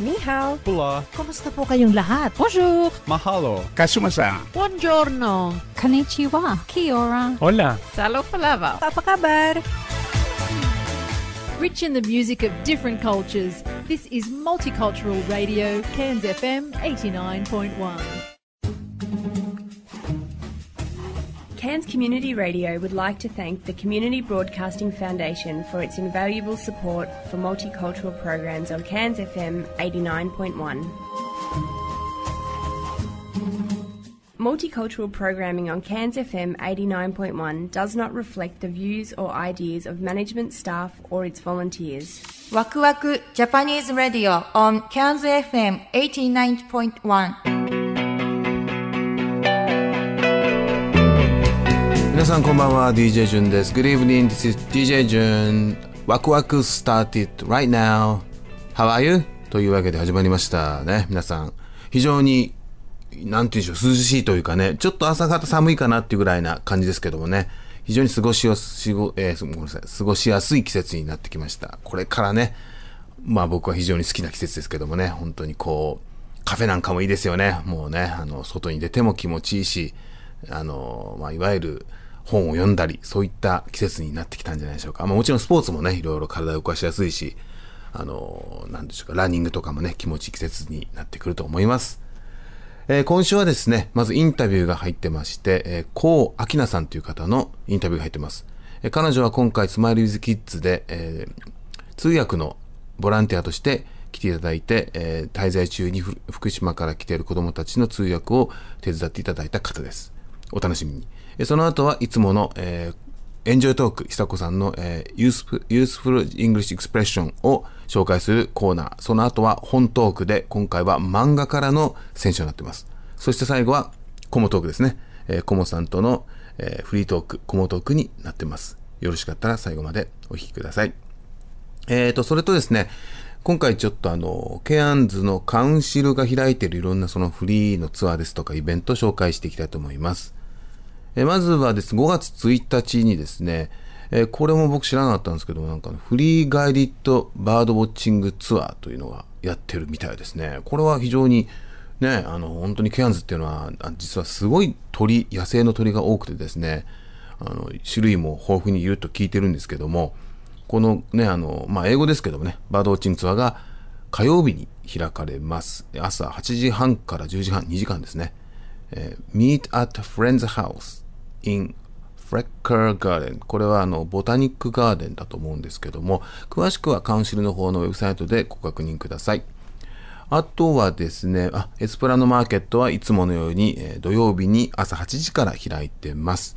Ni hao. Pula. Kumusta po kayong lahat? Bonjour. Mahalo. Kasumasa. Buongiorno. Konnichiwa. Kiora. Hola. Salo palava. kabar. Rich in the music of different cultures, this is Multicultural Radio, Cairns FM 89.1. Cairns Community Radio would like to thank the Community Broadcasting Foundation for its invaluable support for multicultural programs on Cairns FM 89.1. Multicultural programming on Cairns FM 89.1 does not reflect the views or ideas of management staff or its volunteers. Waku Waku Japanese Radio on Cairns FM 89.1. 皆さんこんばんは DJ ジュンです Good evening this is DJ ジュンワクワク started right now How are you? というわけで始まりましたね皆さん非常になんていうんでしょう涼しいというかねちょっと朝方寒いかなっていうぐらいな感じですけどもね非常に過ごしやす、えー、ごめんなさい過ごしやすい季節になってきましたこれからねまあ僕は非常に好きな季節ですけどもね本当にこうカフェなんかもいいですよね。もうね、あの、外に出ても気持ちいいし、あの、まあ、いわゆる、本を読んだり、そういった季節になってきたんじゃないでしょうか。まあ、もちろんスポーツもね、いろいろ体を動かしやすいし、あの、何でしょうか、ランニングとかもね、気持ちいい季節になってくると思います。えー、今週はですね、まずインタビューが入ってまして、えー、コウ・アキナさんという方のインタビューが入ってます。えー、彼女は今回、スマイル・ウィズ・キッズで、えー、通訳のボランティアとして来ていただいて、えー、滞在中に福島から来ている子供たちの通訳を手伝っていただいた方です。お楽しみに。えその後はいつもの、えー、エンジョイトーク、久子さんの、えー、ユースフユースフル・イングリッシュ・エクスプレッションを紹介するコーナー。その後は本トークで、今回は漫画からの選手になってます。そして最後は、コモトークですね。えー、コモさんとの、えー、フリートーク、コモトークになってます。よろしかったら最後までお聴きください。えっ、ー、と、それとですね、今回ちょっとあの、ケアンズのカウンシルが開いているいろんなそのフリーのツアーですとかイベントを紹介していきたいと思います。えまずはです、5月1日にですね、えこれも僕知らなかったんですけどなんかフリーガイディットバードウォッチングツアーというのがやってるみたいですね。これは非常にね、あの、本当にケアンズっていうのは、実はすごい鳥、野生の鳥が多くてですね、あの、種類も豊富にいると聞いてるんですけども、このね、あの、まあ、英語ですけどもね、バードウォッチングツアーが火曜日に開かれます。朝8時半から10時半、2時間ですね。meet at friend's house in Frecker Garden これはあのボタニックガーデンだと思うんですけども詳しくはカウンシルの方のウェブサイトでご確認くださいあとはですね、あエスプラのマーケットはいつものように、土曜日に朝8時から開いてます。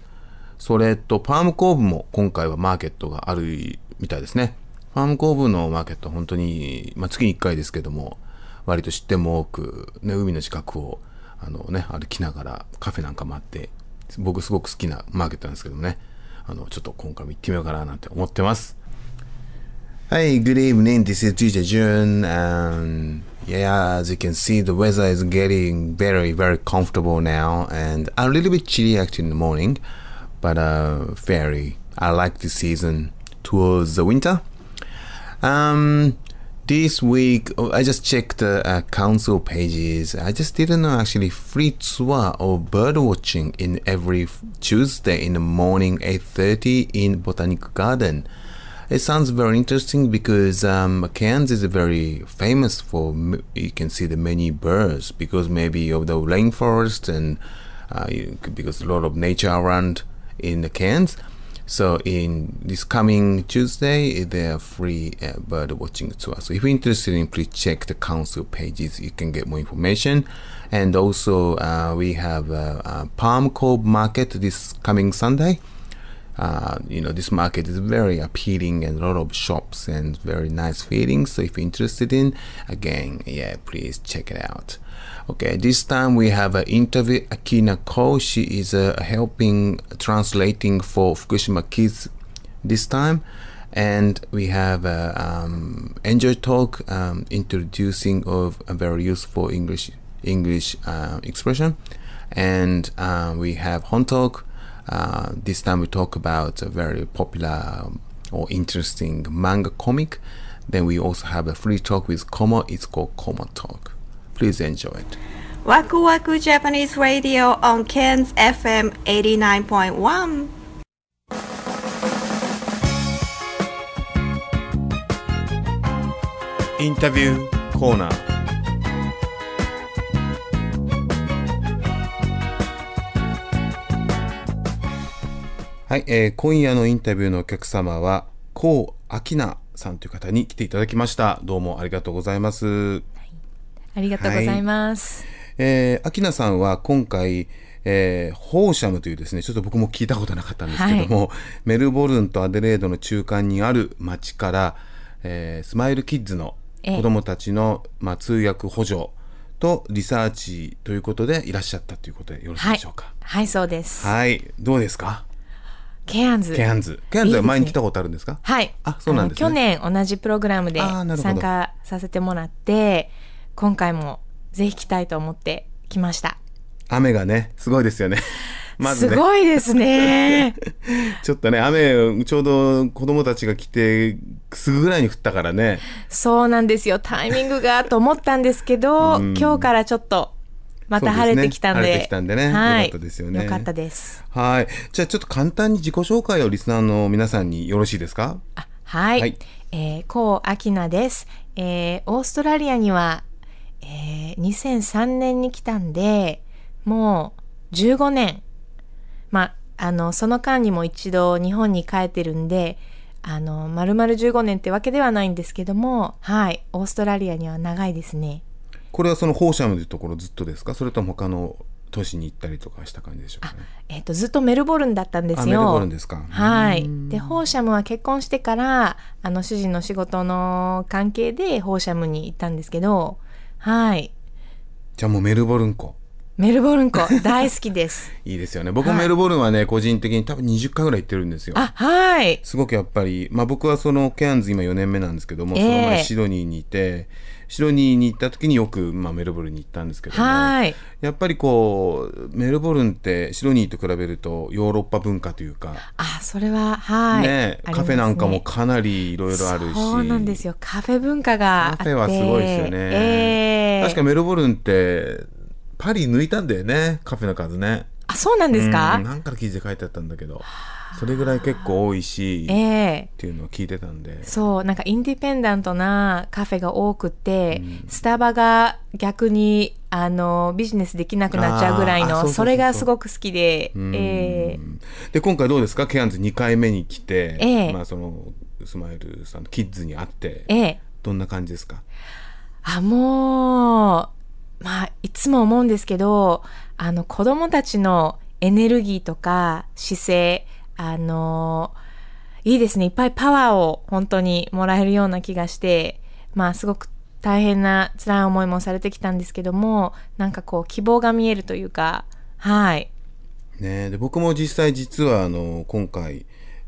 それと、パーム工部も今回はマーケットがあるみたいですね。ファーム工部のマーケット、本当に、まあ、月に1回ですけども、割と知っても多く、ね、海の近くをあのね、歩きながらカフェなんかもあって、僕すごく好きなマーケットなんですけどね、あの、ちょっと今回も行ってみようかななんて思ってます。はい、good evening, this is DJ Jun, and yeah, as you can see, the weather is getting very, very comfortable now, and a little bit chilly actually in the morning, but uh, very, I like this season towards the winter. Um, this week oh, I just checked the uh, council pages. I just didn't know actually free tour of bird watching in every Tuesday in the morning 8:30 in Botanic Garden. It sounds very interesting because um, Cairns is very famous for you can see the many birds because maybe of the rainforest and uh, you, because a lot of nature around in the Cairns. So in this coming Tuesday, there are free uh, bird watching tour. So if you're interested in, please check the council pages. You can get more information. And also uh, we have Palm Cove Market this coming Sunday. Uh, you know this market is very appealing and a lot of shops and very nice feelings so if you're interested in again yeah please check it out Okay, this time we have an interview Akina Ko. She is uh, helping translating for Fukushima kids this time. And we have uh, um, Talk um, introducing of a very useful English English uh, expression. And uh, we have Hon Talk. Uh, this time we talk about a very popular um, or interesting manga comic. Then we also have a free talk with Komo. It's called Komo Talk. Please enjoy it. Waku Waku Japanese Radio on Ken's FM 89.1. インタビューコーナーはい、えー、今夜のインタビューのお客様は、こうあきなさんという方に来ていただきました。どうもありがとうございます。ありがとうございます。はい、えー、アキさんは今回、えー、ホーシャムというですねちょっと僕も聞いたことなかったんですけども、はい、メルボルンとアデレードの中間にある町から、えー、スマイルキッズの子供たちの、ええ、まあ、通訳補助とリサーチということでいらっしゃったということでよろしいでしょうか。はい、はい、そうです。はい、どうですか。ケアンズ。ケアンズ。ケアンズは前に来たことあるんですか。いいすね、はい。あ、そうなんです、ね、去年同じプログラムで参加させてもらって。今回もぜひ来たいと思って来ました雨がねすごいですよね まず、ね、すごいですね ちょっとね雨ちょうど子供たちが来てすぐぐらいに降ったからねそうなんですよタイミングがと思ったんですけど 今日からちょっとまた晴れてきたんで、ね、晴れてきたんでね、はい、よかったですよねよかったですはいじゃあちょっと簡単に自己紹介をリスナーの皆さんによろしいですかはい、はい、えー、コウアキナです、えー、オーストラリアにはえー、2003年に来たんで、もう15年。まあ、あの、その間にも一度日本に帰ってるんで、あの、まるまる15年ってわけではないんですけども、はい、オーストラリアには長いですね。これはそのホーシャムというところずっとですかそれとも他の都市に行ったりとかした感じでしょうか、ね、えーとずっとメルボルンだったんですよ。メルボルンですか。はい。で、ホーシャムは結婚してから、あの主人の仕事の関係でホーシャムに行ったんですけど、はいじゃあもうメルボルン湖メルボルン湖大好きです いいですよね僕メルボルンはね、はい、個人的に多分20回ぐらい行ってるんですよあはいすごくやっぱり、まあ、僕はそのケアンズ今4年目なんですけども、えー、その前シドニーにいてシドニーに行った時によく、まあ、メルボルンに行ったんですけどもやっぱりこうメルボルンってシドニーと比べるとヨーロッパ文化というかあそれははい、ね、カフェなんかもかなりいろいろあるしそうなんですよカフェ文化がカフェはすごいですよね、えー、確かメルボルンってパリ抜いたんだよねカフェの数ねあそうなんですか、うん、なんかの記事で書いてあったんだけど。それぐらい結構多いし、えー、っていうのを聞いてたんでそうなんかインディペンダントなカフェが多くて、うん、スタバが逆にあのビジネスできなくなっちゃうぐらいのそれがすごく好きで、えー、で今回どうですかケアンズ2回目に来て、えー、まあ、そのスマイルさんのキッズに会って、えー、どんな感じですかあもう、まあ、いつも思うんですけどあの子供たちのエネルギーとか姿勢あのいいですね。いっぱいパワーを本当にもらえるような気がして、まあすごく大変な辛い思いもされてきたんですけども、なんかこう希望が見えるというか、はい。ねで僕も実際実はあの今回、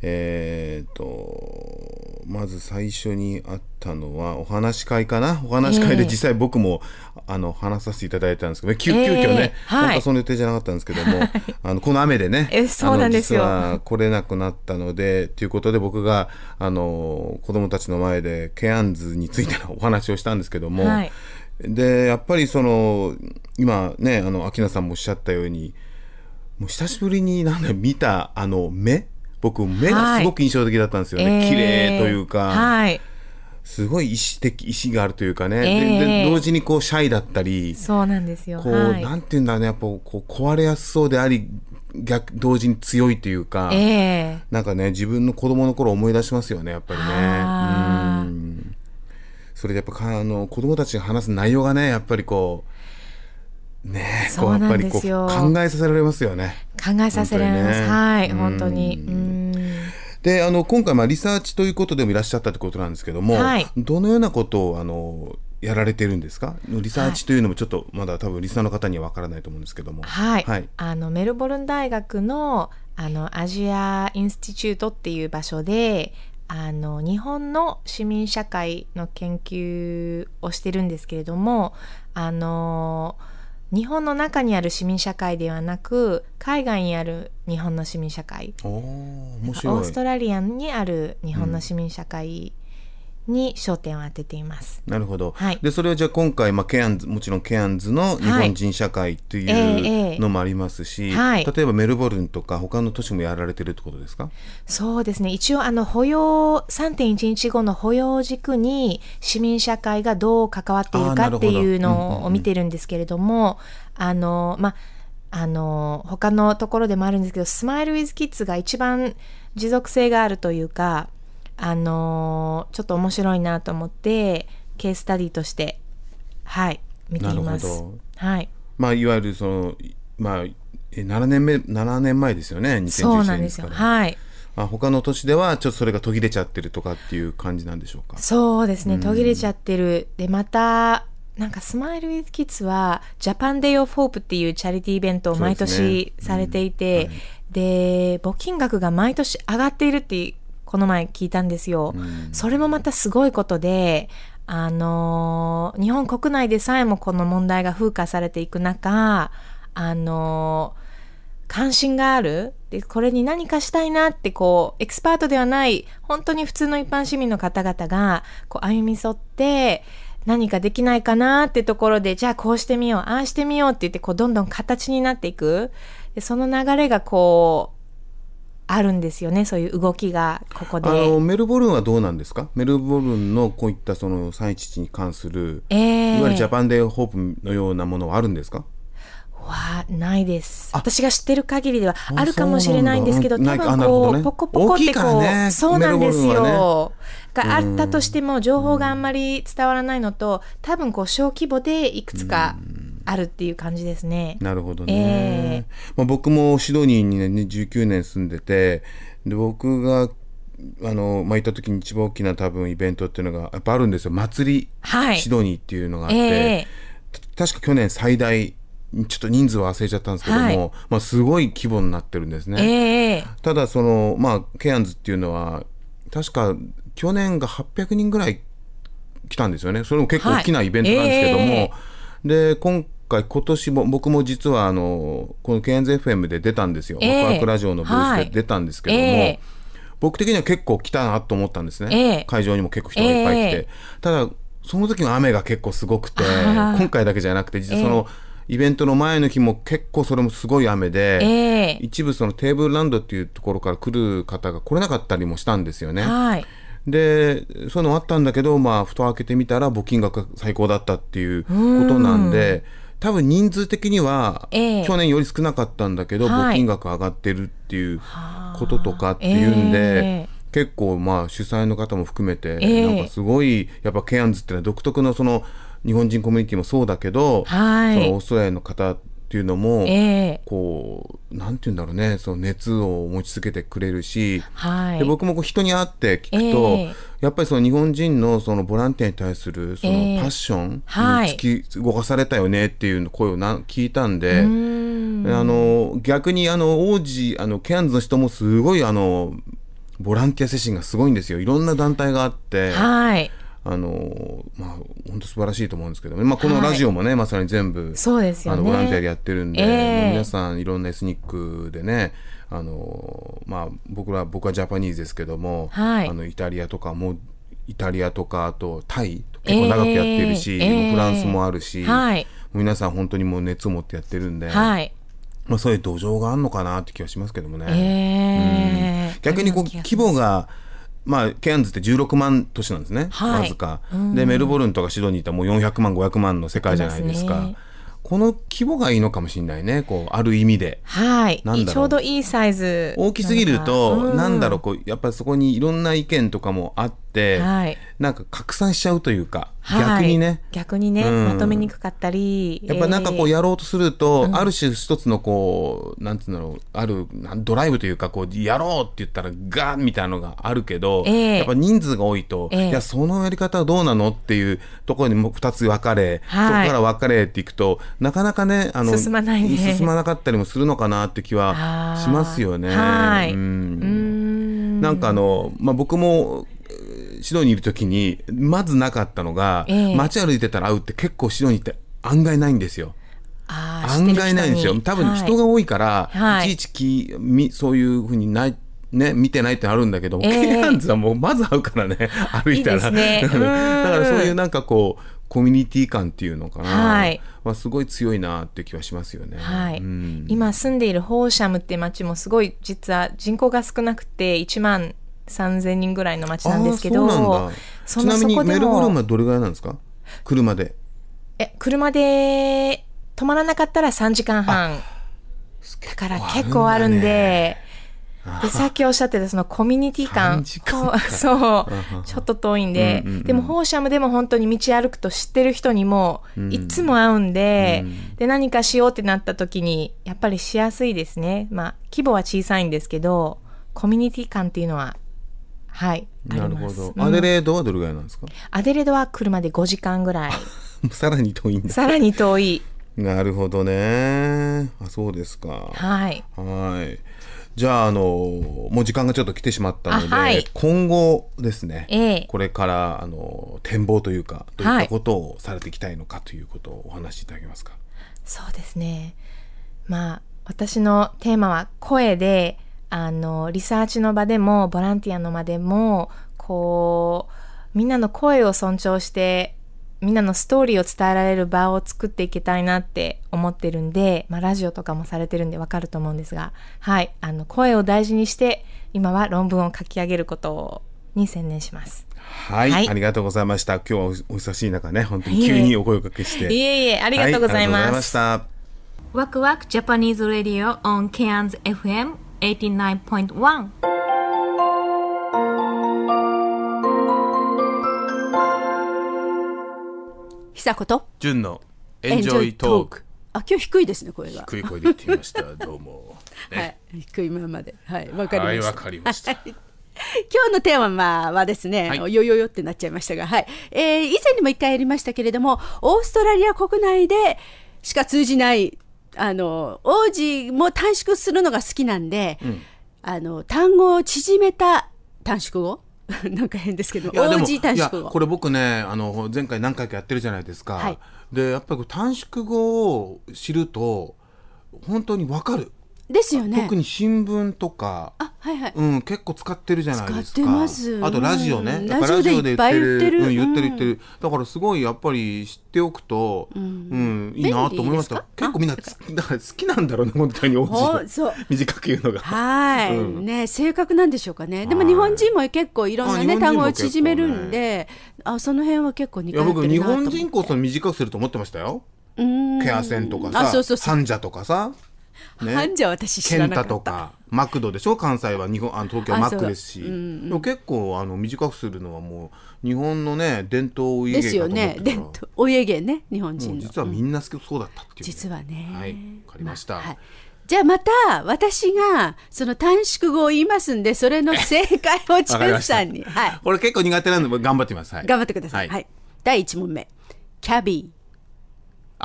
えー、とまず最初にあったのはお話し会かなお話し会で実際僕も、えー、あの話させていただいたんですけど、急き遽ね、えーはい、その予定じゃなかったんですけども、あのこの雨でねえそうなんですよ来れなくなったのでということで僕があの子どもたちの前でケアンズについての お話をしたんですけども、はい、でやっぱりその今ねあの明菜さんもおっしゃったようにもう久しぶりになんだ見たあの目僕目がすごく印象的だったんですよね、はい、綺麗というか、えーはい、すごい意思的意思があるというかね、えー、で同時にこうシャイだったりそうなんですよこう、はい、なんていうんだうねやっぱこう壊れやすそうであり逆同時に強いというか、えー、なんかね自分の子供の頃思い出しますよねやっぱりね。うんそれでやっぱかあの子供たちが話す内容がねやっぱりこうねそうやっぱり考えさせられますよね。考えさせられます。ね、はい、本当に。うんであの今回まあリサーチということでもいらっしゃったということなんですけども、はい、どのようなことをあのやられてるんですかリサーチというのもちょっとまだ多分リスナーの方にはわからないと思うんですけども、はい、はい、あのメルボルン大学のあのアジアインスティチュートっていう場所であの日本の市民社会の研究をしてるんですけれどもあの日本の中にある市民社会ではなく海外にある日本の市民社会オーストラリアにある日本の市民社会、うんに焦点を当てています。なるほど。はい、でそれはじゃあ今回まあケアンズもちろんケアンズの日本人社会というのもありますし、はい、例えばメルボルンとか他の都市もやられてるってことですか？そうですね。一応あの保養3 1日後の保養軸に市民社会がどう関わっているかっていうのを見てるんですけれども、あのまああの他のところでもあるんですけど、スマイルウィズキッズが一番持続性があるというか。あのちょっと面白いなと思ってケースタディとしてはい見ています。はい。まあいわゆるそのまあ7年目7年前ですよね。2017年そうなんですよ。はい。あ他の年ではちょっとそれが途切れちゃってるとかっていう感じなんでしょうか。そうですね。途切れちゃってる。でまたなんかスマイルウィズキッズはジャパンデイオフホープっていうチャリティーイベントを毎年されていて、で、ねうんはい、募金額が毎年上がっているってこの前聞いたんですよ。うん、それもまたすごいことで、あの日本国内でさえもこの問題が風化されていく中、あの関心があるでこれに何かしたいなってこうエキスパートではない本当に普通の一般市民の方々がこう歩み寄って何かできないかなってところでじゃあこうしてみようああしてみようって言ってこうどんどん形になっていくでその流れがこうあるんですよねそういう動きがここであのメルボルンはどうなんですかメルボルンのこういったその3 1に関する、えー、いわゆるジャパンデーホープのようなものはあるんですかはないです私が知ってる限りではあるかもしれないんですけど多分こう、ね、ポコポコってこう、ね、そうなんですよ、ね、があったとしても情報があんまり伝わらないのと多分こう小規模でいくつか、うんあるっていう感じですね。なるほどね、えー、まあ、僕もシドニーに、ね、19年住んでてで僕があの、まあ、行った時に一番大きな多分イベントっていうのがやっぱあるんですよ祭り、はい、シドニーっていうのがあって、えー、確か去年最大ちょっと人数は忘れちゃったんですけども、はい、まあ、すごい規模になってるんですね。えー、ただその、まあ、ケアンズっていうのは確か去年が800人ぐらい来たんですよねそれも結構大きなイベントなんですけども、はいえー、で今回、今年も僕も実はあのこの KNZFM で出たんですよ、えー、ワクワクラジオのブースで出たんですけども。えー僕的には結構来たなと思ったんですね、えー、会場にも結構人がいっぱい来て、えー、ただその時の雨が結構すごくて今回だけじゃなくて実はその、えー、イベントの前の日も結構それもすごい雨で、一部そのテーブルランドっていうところから来る方が来れなかったりもしたんですよね。でそういうのあったんだけど、まあ、蓋を開けてみたら募金額が最高だったっていうことなんで。う多分人数的には、去年より少なかったんだけど、募金額上がってるっていうこととかっていうんで。結構まあ主催の方も含めて、えー、なんかすごいやっぱケアンズってのは独特のその日本人コミュニティもそうだけど、はい、そのオーストラリアの方っていうのも、えー、こうなんて言うんだろうねその熱を持ち続けてくれるし、はい、で僕もこう人に会って聞くと、えー、やっぱりその日本人のそのボランティアに対するそのパッションに突き動かされたよねっていう声をな聞いたんで。あの逆にあの王子あのケアンズの人もすごいあのボランティア精神がすごいんですよいろんな団体があって。はいあのまあ本当素晴らしいと思うんですけど、まあ、このラジオもね、はい、まさに全部そうですよ、ね、あのボランティアでやってるんで、えー、皆さんいろんなエスニックでねあの、まあ、僕ら僕はジャパニーズですけども、はい、あのイタリアとかもイタリアとかあとタイ結構長くやってるし、えー、フランスもあるし、えーはい、皆さん本当にもう熱を持ってやってるんで。はいまあ、そういう土壌があるのかなって気はしますけどもね。えー、うん、逆にこう規模がまあ、ケアンズって16万都市なんですね、はい、わずか、でメルボルンとかシドニーってもう400万500万の世界じゃないですか。この規模がいいのかもしれないねこうある意味で、はい、なんだろうちょうどいいサイズ大きすぎると、うん、なんだろうこうやっぱりそこにいろんな意見とかもあって、はい、なんか拡散しちゃうというか、はい、逆にね逆にね、うん、まとめにくかったりやっぱなんかこうやろうとすると、えー、ある種一つのこうなんつうんだろうあるドライブというかこうやろうって言ったらガーンみたいなのがあるけど、えー、やっぱ人数が多いと、えー、いやそのやり方はどうなのっていうところにも2つ分かれ、はい、そこから分かれていくとなかなかねあの進まない、ね、進まなかったりもするのかなって気はしますよね。うん、なんかあの、まあ、僕もシドニーいるときにまずなかったのが、えー、街歩いてたら会うって結構シドニーって案外ないんですよ。案外ないんですよ多分人が多いから、はい、いちいちきみそういうふうにないね、見てないってあるんだけど、えー、アンズはもうまず会うからね 歩いたら、ね、だからそういうなんかこうコミュニティ感っていうのかな、はい、ますごい強いなって気はしますよね、はい、うん、今住んでいるホーシャムって街もすごい実は人口が少なくて1万3000人ぐらいの町なんですけどそちなみにメルボルンはどれぐらいなんですか車でえ車で止まらなかったら3時間半だから結構あるんで。でさっきおっしゃってたそのコミュニティ感そうちょっと遠いんで、うんうんうん、でもホーシャムでも本当に道歩くと知ってる人にもいつも会うんでうん、で何かしようってなった時にやっぱりしやすいですねまあ規模は小さいんですけどコミュニティ感っていうのははい。なるほど。アデレードはどれぐらいなんですか、アデレードは車で五時間ぐらい。さらに遠いんだ。さらに遠い。なるほどね。あ、そうですか。はい。はい。じゃあ、あの、もう時間がちょっと来てしまったので、はい、今後ですね、えー、これから、あの、展望というか、どういったことをされていきたいのかということをお話しいただけますか。はい、そうですね。まあ、私のテーマは声で、あのリサーチの場でもボランティアの場でもこうみんなの声を尊重してみんなのストーリーを伝えられる場を作っていけたいなって思ってるんで、まあ、ラジオとかもされてるんでわかると思うんですが、はい、あの声を大事にして今は論文を書き上げることをに専念します。はい、はい、ありがとうございました。今日はお久しい中ね、本当に急にお声をかけして。いえいえ、ありがとうございます。はい、ワクワクジャパニーズレディオオン・ケアンズ・ n s FM 89.1久子とじゅんのエンジョイトークあ今日低いですね声が低い声で言ってみましたどうも、ね、はい低いままではいわかりました、はい、かりました、今日のテーマはですね、はい、よよよってなっちゃいましたが、はいえー、以前にも一回やりましたけれどもオーストラリア国内でしか通じないあの王子も短縮するのが好きなんで、うん、あの単語を縮めた短縮語 なんか変ですけど、王子短縮語。これ僕ね、あの前回何回かやってるじゃないですか。はい、で、やっぱり短縮語を知ると本当にわかる。ですよね特に新聞とかあ、はいはいうん、結構使ってるじゃないですかあとラジオね、うん、ラジオでいっぱい言ってる、うん、言ってる言ってる、だからすごいやっぱり知っておくと、うん、うん、いいなと思いました結構みんなだから好きなんだろうね本当に大きそう短く言うのがはい、ね正確なんでしょうかねでも日本人も結構いろんなね単語を縮めるんで、あその辺は結構似てるなと思っていや僕日本人こそ短くすると思ってましたようんケアセンとかさ、そうそうそうジャとかさ、ね、ハンジャ私知らなかったとかマクドでしょ関西は日本あの東京はマックですし、うんうん、でも結構あの短くするのはもう日本のね伝統お家芸ですよね伝統お家芸ね日本人実はみんなそうだったっていう、ねうん、実はねはいかりました、まはいじゃあまた私がその短縮語を言いますんでそれの正解をチさんに、はい、これ結構苦手なんで頑張ってください、頑張ってください、はい、はい、第1問目キャビ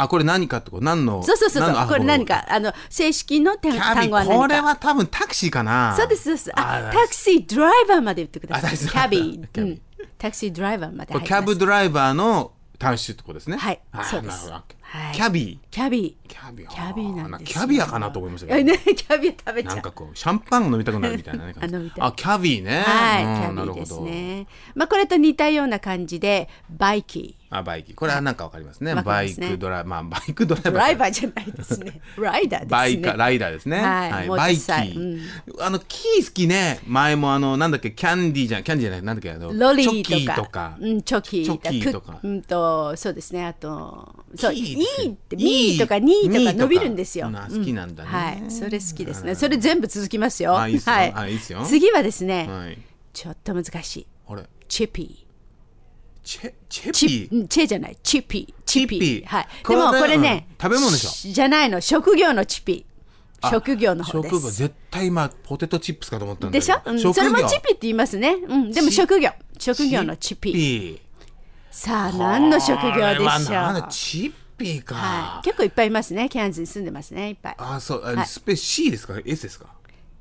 あこれ何かってこと何のそうそうそうそうこれ何かあの正式の単語は何かこれは多分タクシーかなそうですそうですあタクシードライバーまで言ってくださいキャビー、うん、タクシードライバーまでキャブドライバーの単種ってことですねはい、そうです、はい、キャビーキャビーキャビーキャビーキャビアかなと思いましたけど、ね、キャビア食べちゃうなんかこうシャンパン飲みたくなるみたいなね あキャビーねはい、うん、キャビーですねまあこれと似たような感じでバイキーあバイキこれはなんかわかりますね、はい、バイクドラまあバイクドライバーライバーじゃないですねライダーですねバイカライダーですねはい、はい、バイキー、うん、あのキー好きね前もあのなんだっけキャンディーじゃキャンディーじゃないなんだっけあのロリーとかうん、チョキーとかうんとそうですねあとそういいってミーとかニーとか伸びるんですよ、好きなんだね、はいそれ好きですねそれ全部続きますよはい、はい、いいすよ次はですね、はい、ちょっと難しいあれチッピーチェチェピーチェじゃないチピチピはいでもこれね、食べ物でしょじゃないの職業のチピ職業の方です職業絶対今ポテトチップスかと思ったんでしょ、うん、それもチピって言いますね、うん、でも職業職業のチピさあ何の職業でしょう、まチピーか、結構いっぱいいますねキャンズに住んでますねいっぱいあそう、ペースペ C ですか S ですか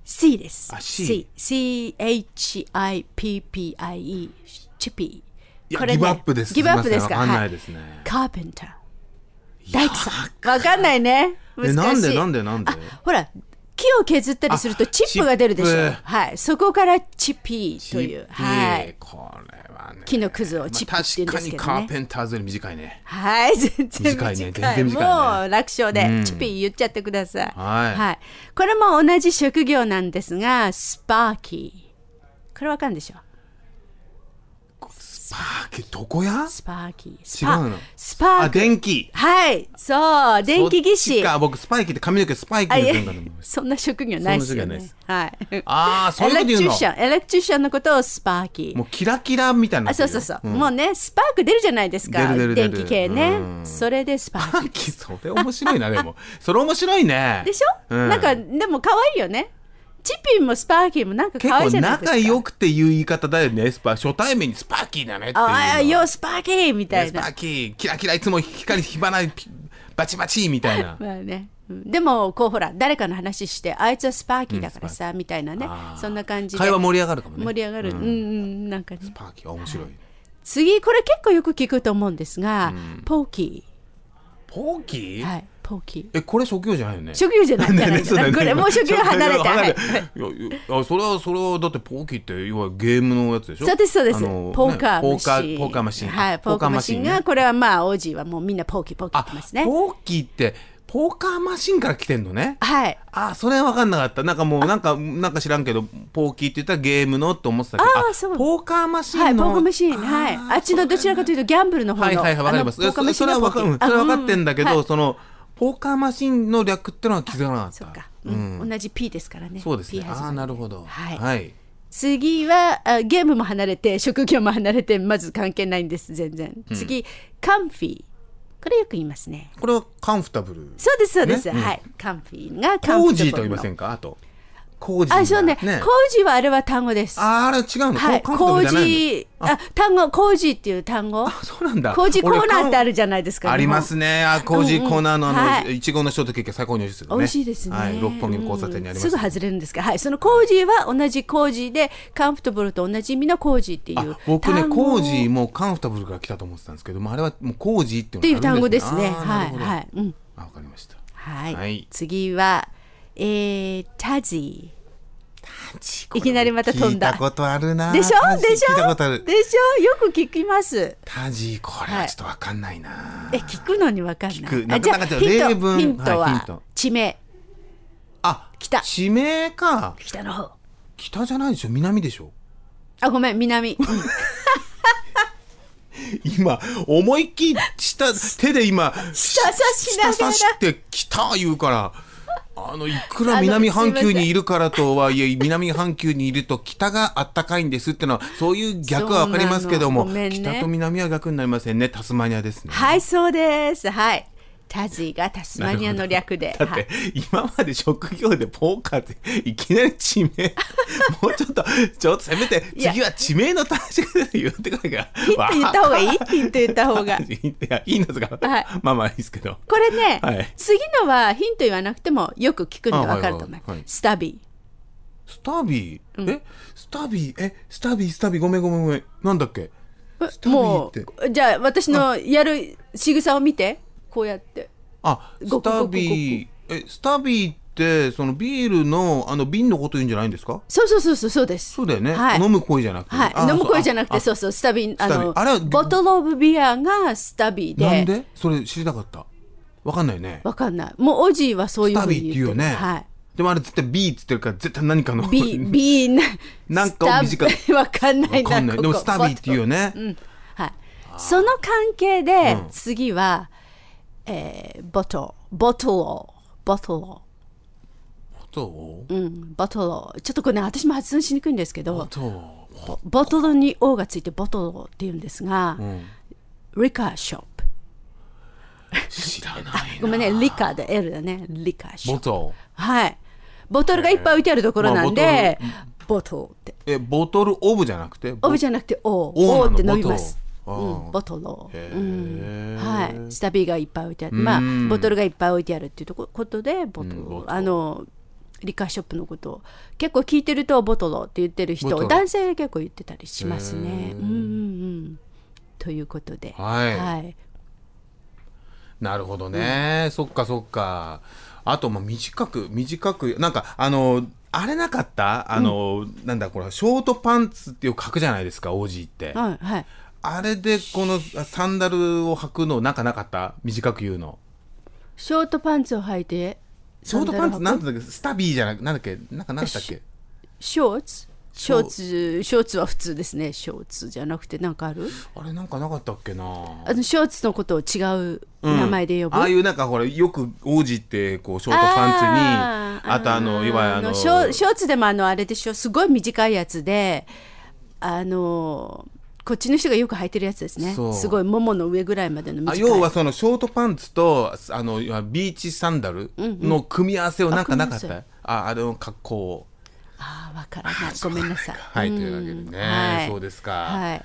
C ですあ C CHIPPIE チピーこれ、ね、ギブアップです。ギブアップですか。わかんないですね。はい、カーペンター。大工さん。わかんないね。難しい。なんでなんでなんで。ほら。木を削ったりするとチップが出るでしょ。はい。そこからチッピーという。はい。これはね。木のくずをチップって言うんですけど、ね、まあ、確かにカーペンターズより短いね。はい。全然短い。短いね。全然短い、ね、もう楽勝で、うん、チッピー言っちゃってください。はい。はい。これも同じ職業なんですが、スパーキー。これわかるでしょうスパーキー床屋スパーキー違うのスパーあ電気はいそう電気技師か僕スパイキーって髪の毛スパイキーってんだそんな職業ないですよねはいああそういうこと言うのエレクチューシャンエレクチュシャンのことをスパーキーもうキラキラみたいなあそうそうそう、もうねスパーク出るじゃないですか電気系ね、それでスパーキーそれ面白いなでもそれ面白いねでしょ、うなんかでも可愛いよねチピンもスパーキーもなんか可愛いじゃないですか結仲良くていう言い方だよねスパ初対面にスパーキーだねってああよスパーキーみたいなスパーキーキラキラいつも光り火花バチバチみたいな まあねでもこうほら誰かの話してあいつはスパーキーだからさ、うん、みたいなねそんな感じで会話盛り上がるかもね盛り上がる、うん、うんうんなんかねスパーキー面白い、はい、次これ結構よく聞くと思うんですが、うん、ポーキーポーキー、はい陶器えこれ職業じゃないよね職業じゃないじねね、これもう職業離れた、はい、あそれはそれはだってポーキーって要はゲームのやつでしょそうですそうですポーカーポーカーポーカーマシンはいポーカーマシンがこれはまあ王子はもうみんなポーキーポーキーってますねポーキーってポーカーマシンから来てんのね。はい。あ、それは分かんなかった。なんかもう、なんか、なんか知らんけど、ポーキーって言ったらゲームのって思ってたけど。あ、そう。ポーカーマシンはい、ポーカーマシン。はい。あっちのどちらかというと、ギャンブルの方の。はいはいはい、分かります。それは分かる。それは分かってんだけど、その、ポーカーマシンの略ってのは気づかなかった。うん、同じ P ですからね。そうですね。ああ、なるほど。はい。はい次はあゲームも離れて職業も離れてまず関係ないんです全然次、うん、カンフィこれよく言いますねこれはカンフタブル、そうですそうです、ね、はい、カンフィがカンフィコージーと言いませんかあと工事。あ、そうね。ね工事はあれは単語です。あ、あれ違うの。はい。工事、あ、単語工事っていう単語。あ、そうなんだ。工事コーナーってあるじゃないですか。ありますね。あ、工事コーナーのあのいちごのショートケーキ最高に美味しいですよね。美味しいですね。はい。六本木の交差点にあります。すぐ外れるんですか。はい。その工事は同じ工事でカンフトブルと同じ意味の工事っていう。僕ね、工事もカンフトブルから来たと思ってたんですけども、あれはもう工事っていう単語ですね。はいはい。うん。あ、わかりました。はい。次は。えー、タジー。いきなりまた飛んだ。聞いたことあるな。でしょでしょでしょよく聞きます。タジこれはちょっとわかんないな、はい、え、聞くのにわかんない。聞く。じゃあ、ヒント、は、地名。あ、北。地名か。北の方。北じゃないでしょ南でしょあ、ごめん、南。今思いっきり下手で今下刺しながら下して「来た」言うから。あのいくら南半球にいるからとはいえ南半球にいると北があったかいんですってのはそういう逆は分かりますけども、ね、北と南は逆になりませんねタスマニアですねはいそうですはいタジーがタスマニアの略で。だって、はい、今まで職業でポーカーっていきなり地名、もうちょっと、ちょっとせめて次は地名の単ーで言ってくれかヒント言った方がいいヒント言った方が。いや、いいんですか、はい、まあまあいいですけど。これね、はい、次のはヒント言わなくてもよく聞くんでわかると思います。スタビー。スタビー、えスタビーえスタビースタビーごめんごめんごめん。なんだっけもう、じゃあ私のやる仕草を見て。こうやって。あスタビーえスタビーってそのビールのあの瓶のこと言うんじゃないんですかそうそうそうそうそうですそうだよね、はい、飲む声じゃなくて、はい、飲む声じゃなくてそうそうスタビーあのあれボトルオブビアがスタビーでなんでそれ知りたかったわかんないねわかんないもうオジーはそういうスタビーっていうよねはいでもあれ絶対 B っつってるから絶対何かの B, B な なんかを短くわかんないなかんないでもスタビーっていうよね、うんはい、その関係で次は、うんえー、ボトボトロボトロボトロうんボトロちょっとこれ、ね、私も発音しにくいんですけどボトロボトロにお」がついてボトロって言うんですが、うん、リカーショップ知らないごめんねリカーで L だねリカーショップボトはいボトルがいっぱい置いてあるところなんで、えーまあ、ボトルってえボトルオブじゃなくてオブじゃなくてお」「お」って伸びますうん、ボトルを、はい、下火がいっぱい置いてある、まあ、ボトルがいっぱい置いてあるっていうとことでボトル、うん、あのリカーショップのことを結構聞いてるとボトルって言ってる人男性結構言ってたりしますね。うんうんうんということで、はい、はい、なるほどね、うん、そっかそっかあとまあ短く短くなんかあのあれなかったあの、うん、なんだこれショートパンツってよく書くじゃないですか王子って、はいはい、あれでこのサンダルを履くのなんかなかった短く言うのショートパンツを履いてショートパンツなんだっけスタビーじゃなくなんだっけなんかなんだっけショーツショーツショーツは普通ですねショーツじゃなくてなんかあるあれなんかなかったっけなあのショーツのことを違う名前で呼ぶ、うん、ああいうなんかほらよく王子ってこうショートパンツにあとあのいわゆるあのショーツでもあのあれでしょすごい短いやつであのーこっちの人がよく履いてるやつですねすごいももの上ぐらいまでの短い要はそのショートパンツとあのビーチサンダルの組み合わせをなんかなかった、うんうん、ああの格好をああわからないごめんなさいはいというわけでね、はい、そうですかはい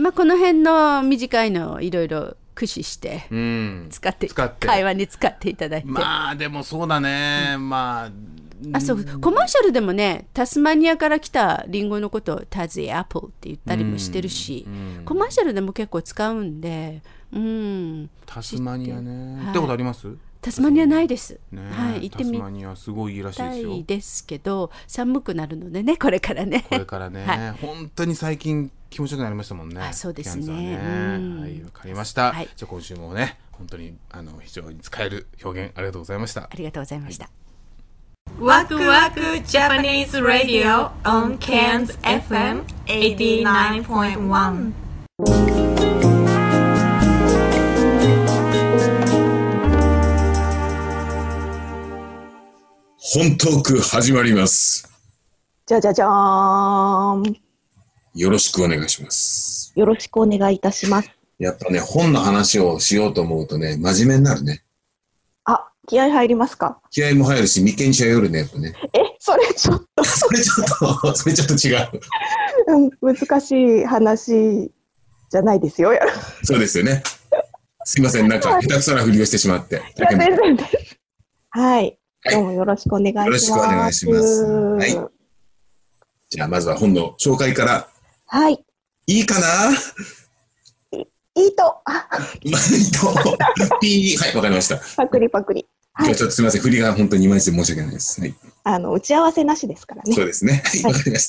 まあこの辺の短いのいろいろ駆使して使って,、うん、使って会話に使っていただいてまあでもそうだね、うん、まああそうコマーシャルでもねタスマニアから来たリンゴのことをタズエアプルって言ったりもしてるし、コマーシャルでも結構使うんで、うん、タスマニアね、行ったことありますタスマニアないです。ね、はい、行ってみタスマニアすごいいいらしいですよ。ですけど、寒くなるのでね、これからね。これからね、はい、本当に最近気持ちよくなりましたもんね。あそうですね。ねはい、わかりました。はい、じゃ今週もね、本当にあの非常に使える表現ありがとうございました。ありがとうございました。はいワクワクジャパニーズラディオ on Cairns FM 89.1本トーク始まりますじゃじゃじゃーんよろしくお願いしますよろしくお願いいたしますやっぱね本の話をしようと思うとね真面目になるね気合入りますか気合も入るし、眉間しよ夜ね、やっぱね。え、それちょっと それちょっと、それちょっと違ううん。難しい話じゃないですよ、そうですよね。すいません、なんか、下手くそなふりをしてしまって。いや、全然です。はい。どうもよろしくお願いします。よろしくお願いします。はい。じゃあ、まずは本の紹介から。はい。いいかないいと。いいと。はい、わかりました。パクリパクリ。はい、じゃあちょっとすみません、振りが本当にいまいち申し訳ないです。はい、あの打ち合わせなしですからね。そうですね。はい、かりまし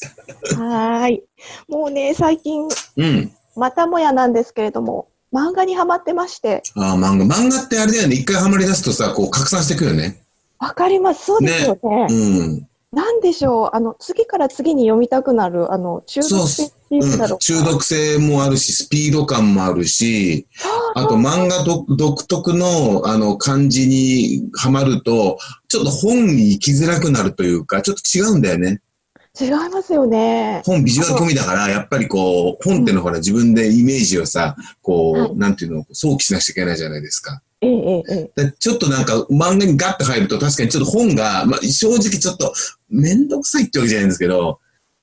た。はい。もうね、最近、うん、またもやなんですけれども、漫画にはまってまして。ああ、漫画。漫画ってあれだよね、一回はまり出すとさ、こう拡散してくるよね。わかります。そうですよね。ねうん。なんでしょうあの次から次に読みたくなるあの中毒性っていうんだろう、うん、中毒性もあるしスピード感もあるしあと漫画独特のあの感じにはまるとちょっと本に行きづらくなるというかちょっと違うんだよね。違いますよね。本ビジュアル込みだから、やっぱりこう、本ってのほら、うん、自分でイメージをさ、こう、はい、なんていうの、想起しなくちゃいけないじゃないですか。ちょっとなんか漫画にガッと入ると確かにちょっと本が、まあ、正直ちょっと面倒くさいってわけじゃないんですけど、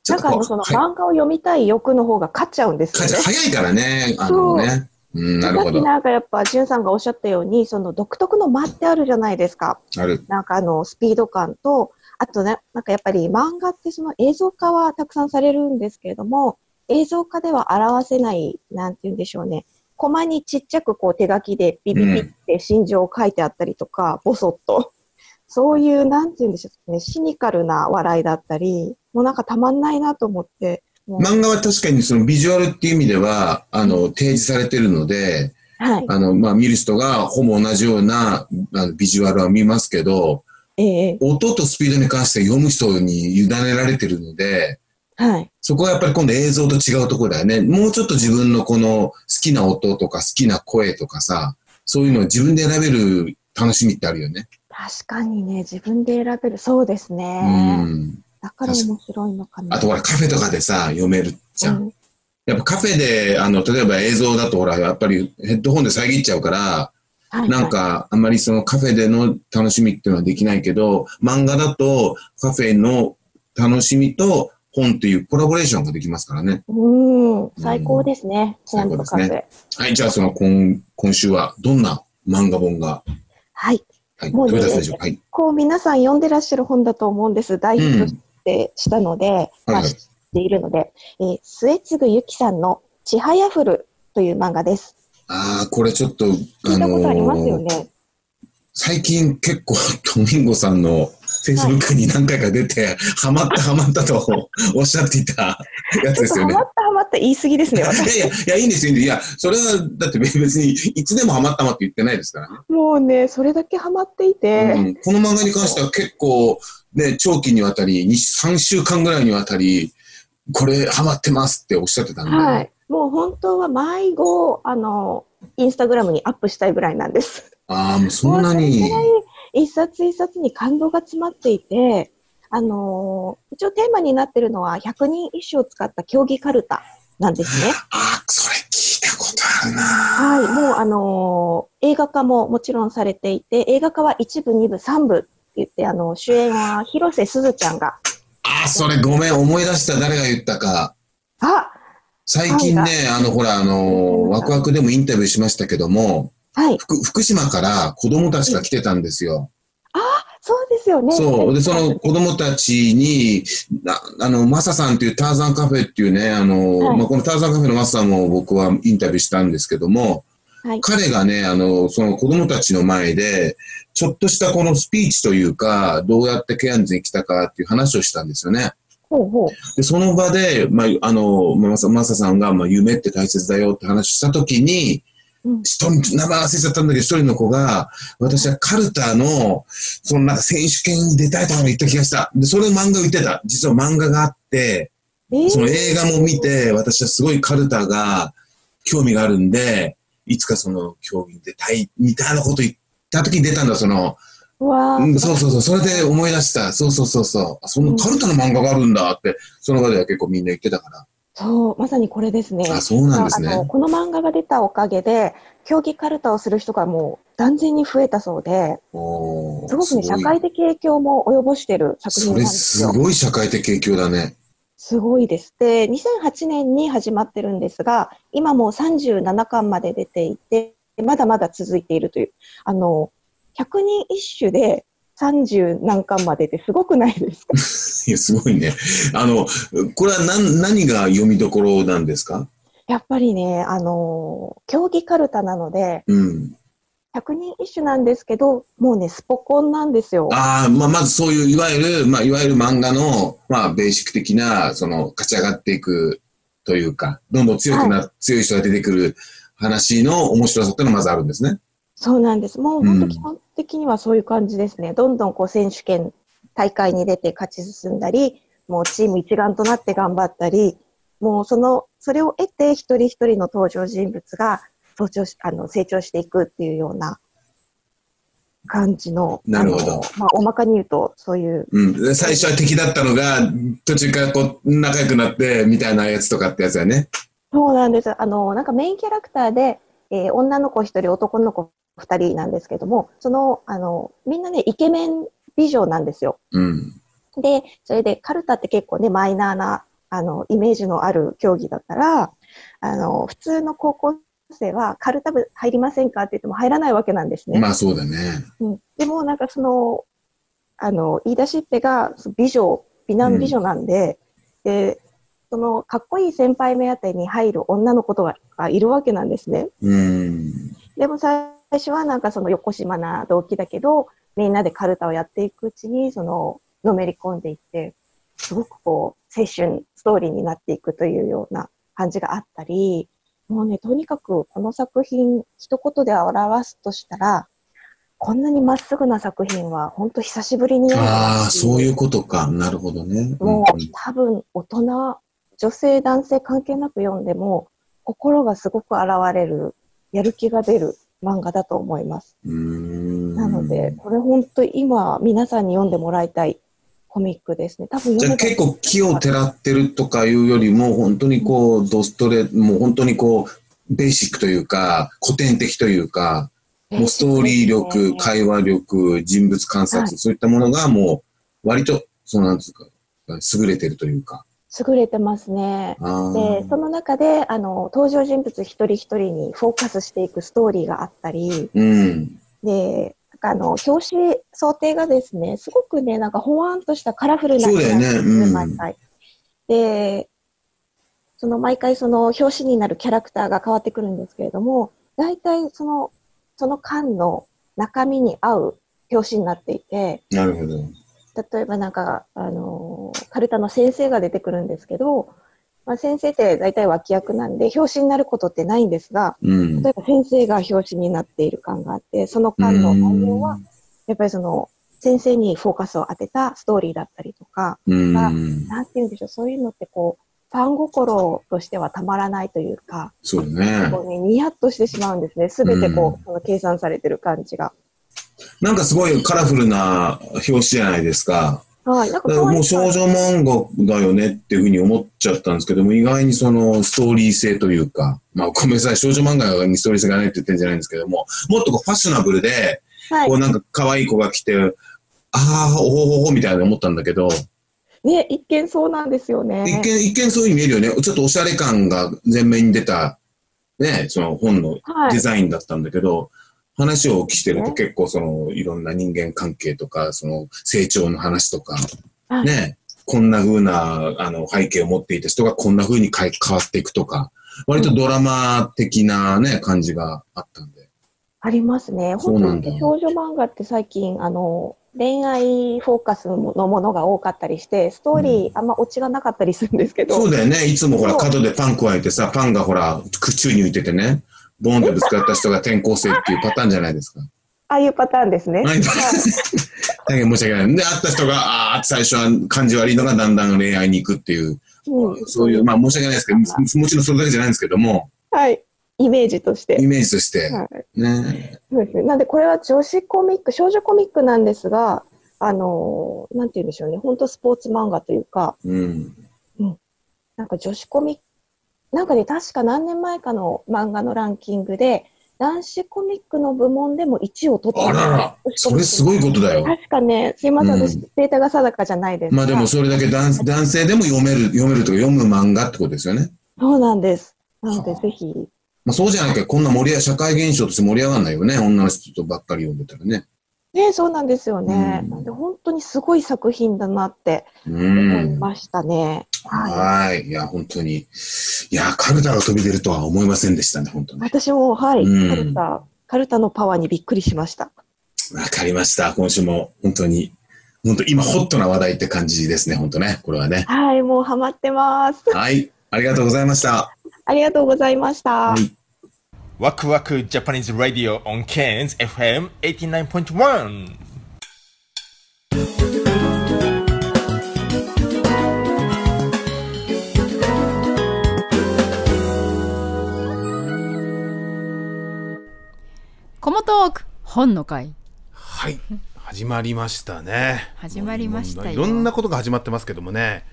なんかその漫画を読みたい欲の方が勝っちゃうんですよね。早いからね。あのね。うん、なるなんかやっぱ、じゅんさんがおっしゃったように、その独特の間ってあるじゃないですか。ある。なんかあの、スピード感と、あとね、なんかやっぱり漫画ってその映像化はたくさんされるんですけれども、映像化では表せない、なんて言うんでしょうね。コマにちっちゃくこう手書きでビビビって心情を書いてあったりとか、ボソッと。そういう、なんて言うんでしょうね、シニカルな笑いだったり、もうなんかたまんないなと思って。漫画は確かにそのビジュアルっていう意味では、あの、提示されてるので、はい、あの、まあ、見る人がほぼ同じようなあのビジュアルは見ますけど、ええ。音とスピードに関して読む人に委ねられてるので、はい、そこはやっぱり今度映像と違うところだよね。もうちょっと自分のこの好きな音とか好きな声とかさ、そういうのを自分で選べる楽しみってあるよね。確かにね、自分で選べる。そうですね。うんだから面白いのかな。あとほら、カフェとかでさ、読めるじゃん。うん、やっぱカフェで、あの、例えば映像だとほら、やっぱりヘッドホンで遮っちゃうから、はい、なんか、あんまりそのカフェでの楽しみっていうのはできないけど、漫画だとカフェの楽しみと本っていうコラボレーションができますからね。うん、最高ですね。最高ですね。はい、じゃあその今、今週はどんな漫画本がはい。はい、もう、ね、はい、こう皆さん読んでらっしゃる本だと思うんです。大ヒットして、したので、うん、まあ、知っているので、えー、末次由紀さんのちはやふるという漫画です。ああ、これちょっと、あのー、聞いたことありますよね。最近結構、トミンゴさんのフェイスブックに何回か出て、はまったはまったとおっしゃっていたやつですよね。はまったはまった言い過ぎですね、い やいや、いや、いいんですよ、いいんですいや、それはだって別にいつでもはまったまって言ってないですからね。もうね、それだけはまっていて。うん、この漫画に関しては結構、ね、長期にわたり、3週間ぐらいにわたり、これはまってますっておっしゃってたんで。はい。もう本当は迷子、あの、インスタグラムにアップしたいぐらいなんです。ああ、もうそんなに。一冊一冊に感動が詰まっていて、あのー、一応テーマになってるのは、100人一首を使った競技かるたなんですね。あ、それ聞いたことあるなはい、もうあのー、映画化ももちろんされていて、映画化は1部、2部、3部って言って、あのー、主演は広瀬すずちゃんが。あ、それごめん、思い出した誰が言ったか。あ最近ね、あの、ほら、あのー、ワクワクでもインタビューしましたけども、はい、福島から子供たちが来てたんですよ。あそうですよね。そう。で、その子供たちに、あの、マサさんというターザンカフェっていうね、あの、はい、まあ、このターザンカフェのマサさんも僕はインタビューしたんですけども、はい、彼がね、あの、その子供たちの前で、ちょっとしたこのスピーチというか、どうやってケアンズに来たかっていう話をしたんですよね。ほうほうでその場で、まあ、あの、マサマサさんが、まあ、夢って大切だよって話したときに、一、人、名前忘れちゃったんだけど、一人の子が、私はカルタの、そのなんか選手権に出たいとか言った気がした。で、それ漫画を言ってた。実は漫画があって、その映画も見て、私はすごいカルタが興味があるんで、いつかその競技に出たい、みたいなこと言った時に出たんだ、その、うん、そうそうそう、それで思い出した。そうそうそうそう。そのカルタの漫画があるんだって、その場では結構みんな言ってたから。そう、まさにこれですね。あ、そうなんですね。のこの漫画が出たおかげで、競技かるたをする人がもう断然に増えたそうで、おすごくね、社会的影響も及ぼしてる作品なんですよ。すごい社会的影響だね。すごいです。で、2008年に始まってるんですが、今もう37巻まで出ていて、まだまだ続いているという、あの、100人一首で30何巻までってすごくないですか いやすごいね。あの、これは何何が読みどころなんですかやっぱりね、あのー、競技かるたなので、うん、100人一首なんですけど、もうね、スポコンなんですよ。ああ、まあ、まずそういう、いわゆる、まあ、いわゆる漫画の、まあ、ベーシック的な、その、勝ち上がっていくというか、どんどん強くな、はい、強い人が出てくる話の面白さっていうのはまずあるんですね。そうなんです。もう本当基本的にはそういう感じですね。うん、どんどんこう選手権大会に出て勝ち進んだり、もうチーム一丸となって頑張ったり、もうその、それを得て一人一人の登場人物が成長し、あの、成長していくっていうような感じの。なるほど。まあ、おまかに言うと、そういう。うん。最初は敵だったのが、途中からこう、仲良くなって、みたいなやつとかってやつだよね。そうなんです。あの、なんかメインキャラクターで、えー、女の子一人、男の子2人なんですけども、その、あの、みんなね、イケメン美女なんですよ。うん、で、それで、カルタって結構ね、マイナーな、あの、イメージのある競技だから、あの、普通の高校生は、カルタ部入りませんかって言っても入らないわけなんですね。まあそうだね。うん、でも、なんかその、あの、言い出しっぺが美女、美男美女なんで、うん、で、その、かっこいい先輩目当てに入る女の子とかがいるわけなんですね。うん、でも最初はなんかその横島な動機だけど、みんなでカルタをやっていくうちに、その、のめり込んでいって、すごくこう、青春ストーリーになっていくというような感じがあったり、もうね、とにかくこの作品、一言で表すとしたら、こんなにまっすぐな作品は、本当久しぶりにああ、そういうことか。なるほどね。もう、多分、大人、女性、男性関係なく読んでも、心がすごく現れる、やる気が出る、漫画だと思います。なので、これ本当今、皆さんに読んでもらいたいコミックですね。多分じゃ結構木をてらってるとかいうよりも、本当にこう、ドストレ、もう本当にこう、ベーシックというか、古典的というか、もうストーリー力、会話力、人物観察、そういったものがもう、割と、そうなんですか、優れてるというか。優れてますね。で、その中で、あの、登場人物一人一人にフォーカスしていくストーリーがあったり、うん、で、あの、表紙想定がですね、すごくね、なんか、ほわんとしたカラフルなそうね、うん、で、その毎回その表紙になるキャラクターが変わってくるんですけれども、大体その、その間の中身に合う表紙になっていて、なるほど。例えばなんか、あの、カルタの先生が出てくるんですけど、まあ、先生って大体脇役なんで、表紙になることってないんですが、うん、例えば先生が表紙になっている感があって、その間の内容は、やっぱりその、先生にフォーカスを当てたストーリーだったりとか、うん、なんて言うんでしょう、そういうのってこう、ファン心としてはたまらないというか、そうね。ニヤッとしてしまうんですね。すべてこう、うん、の計算されてる感じが。なんかすごいカラフルな表紙じゃないですか。はい、だからもう少女漫画だよねっていうふうに思っちゃったんですけども、意外にそのストーリー性というか、まあごめんなさい、少女漫画にストーリー性がないって言ってるんじゃないんですけども、もっとこうファッショナブルで、はい、こうなんか可愛い子が来て、ああ、おほほほみたいな思ったんだけど、ね、一見そうなんですよね。一見、一見そういうに見えるよね。ちょっとおしゃれ感が前面に出た、ね、その本のデザインだったんだけど、話をお聞きしてると結構そのいろんな人間関係とかその成長の話とかねこんなふうなあの背景を持っていた人がこんなふうに変わっていくとか割とドラマ的なね感じがあったんでありますね本当に少女漫画って最近あの恋愛フォーカスのものが多かったりして、ストーリーあんまオチがなかったりするんですけど。うん、そうだよね。いつもほら、角でパン加えてさ、パンがほら、宙に浮いててね。ボーンってぶつかった人が転校生っていうパターンじゃないですか。ああいうパターンですね。大変申し訳ない。で、会った人が、ああ、最初は感じ悪いのがだんだん恋愛に行くっていう、うん、そういう、まあ申し訳ないですけど、もちろんそれだけじゃないんですけども。はい。イメージとして。イメージとして。はい、ね。そうですなんでこれは女子コミック、少女コミックなんですが、あのー、なんて言うんでしょうね。本当スポーツ漫画というか、うん。うん。なんか女子コミックなんかね、確か何年前かの漫画のランキングで、男子コミックの部門でも1位を取った。あらら、それすごいことだよ。確かね、すいません、私、データが定かじゃないです。まあでもそれだけ男男性でも読める、読めるとか読む漫画ってことですよね。そうなんです。なので、ぜひ。まあそうじゃなきゃ、こんな盛り上社会現象として盛り上がらないよね。女の人ばっかり読んでたらね。ね、そうなんですよね。うん、で本当にすごい作品だなって思いましたね。はい。いや、本当に。いや、かるたが飛び出るとは思いませんでしたね、本当に。私も、はい、かるた、かるたのパワーにびっくりしました。わかりました。今週も本当に、本当今ホットな話題って感じですね、本当ね。これはね。はい、もうはまってます。はい。ありがとうございました。ありがとうございました。はいワクワクジャパニーズラディオ on Cairns FM89.1 コモトーク本の会はい始まりましたね始まりましたよいろんなことが始まってますけどもね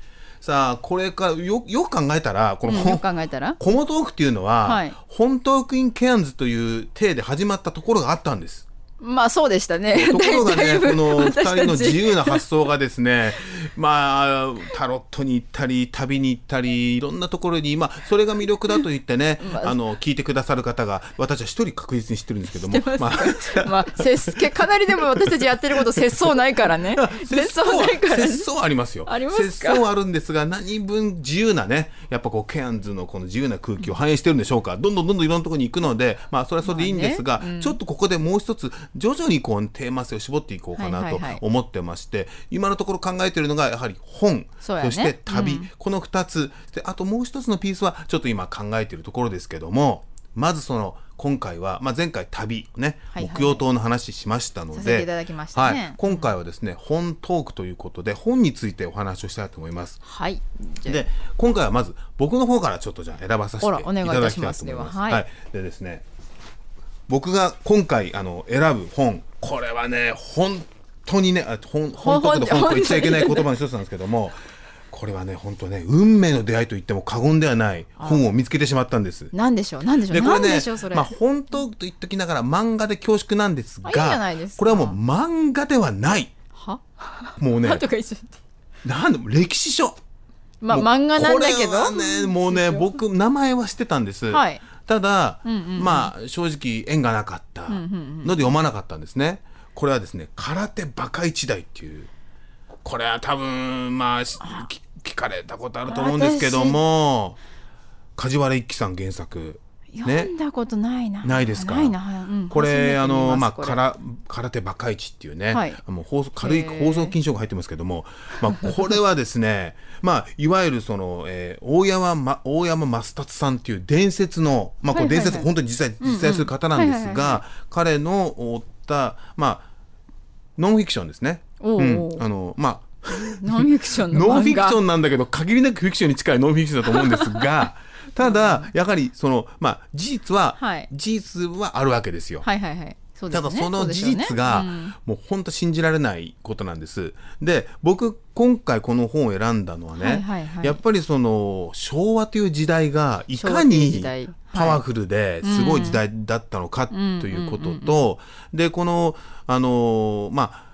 さあこれからよよく考えたらこの、うん、よく考えたらコモトークっていうのは、はい、本トークインケアンズという体で始まったところがあったんですまあそうでしたね。ところがね、この二人の自由な発想がですね、まあ、タロットに行ったり、旅に行ったり、いろんなところに、まあ、それが魅力だと言ってね、あ、の、聞いてくださる方が、私は一人確実に知ってるんですけども、まあ、まあ、せ かなりでも私たちやってること、節操ないからね。節 操ないから、節操ありますよ。あります節操あるんですが、何分自由なね、やっぱこう、ケアンズのこの自由な空気を反映してるんでしょうか。どんどんどんどんいろんなところに行くので、まあ、それはそれでいいんですが、ちょっとここでもう一つ、徐々にこうテーマ性を絞っていこうかなと思ってまして、はいはいはい、今のところ考えているのがやはり本そ、ね,、して旅、うん、この2つであともう1つのピースはちょっと今考えているところですけどもまずその今回は、まあ、前回旅ね、木曜島の話しましたので、はい、今回はですね、うん、本トークということで本についてお話をしたいと思います。はい。で今回はまず僕の方からちょっとじゃ選ばさせていただきたいと思います。はい、でですね。僕が今回あの選ぶ本これはね本当にねあ本当で本当言っちゃいけない言葉の一つなんですけども。これはね本当ね運命の出会いと言っても過言ではない本を見つけてしまったんです。なんでしょうなんでしょう。これねまあ本当と言っときながら漫画で恐縮なんですが、いいこれはもう漫画ではない。は？もうね。なんでも歴史書。まあ漫画なんだけど。ねもうね僕名前は知ってたんです。はい。ただ、うんうんうん、まあ正直縁がなかったので読まなかったんですね、うんうんうん、これはですね「空手バカ一代」っていうこれは多分まあ聞かれたことあると思うんですけども梶原一騎さん原作読んだことないな。ないですか。うん、これあのまあから空手バカイチっていうね、はい、もう放送軽い放送禁止が入ってますけども、まあこれはですね、まあいわゆるその、えー、大山ま大山増達さんっていう伝説のまあこれ伝説、はいはいはい、本当に実際実際する方なんですが、彼の追ったまあノンフィクションですね。うん、あのまあ ノンフィクション ノンフィクションなんだけど限りなくフィクションに近いノンフィクションだと思うんですが。ただ、やはりその、まあ、事実は、はい、事実はあるわけですよ。はいはいはいね、ただその事実が、ねうん、もう本当信じられないことなんです。で僕今回この本を選んだのはね、はいはいはい、やっぱりその昭和という時代がいかにパワフルですごい時代だったのかということと、はいうん、でこのあのまあ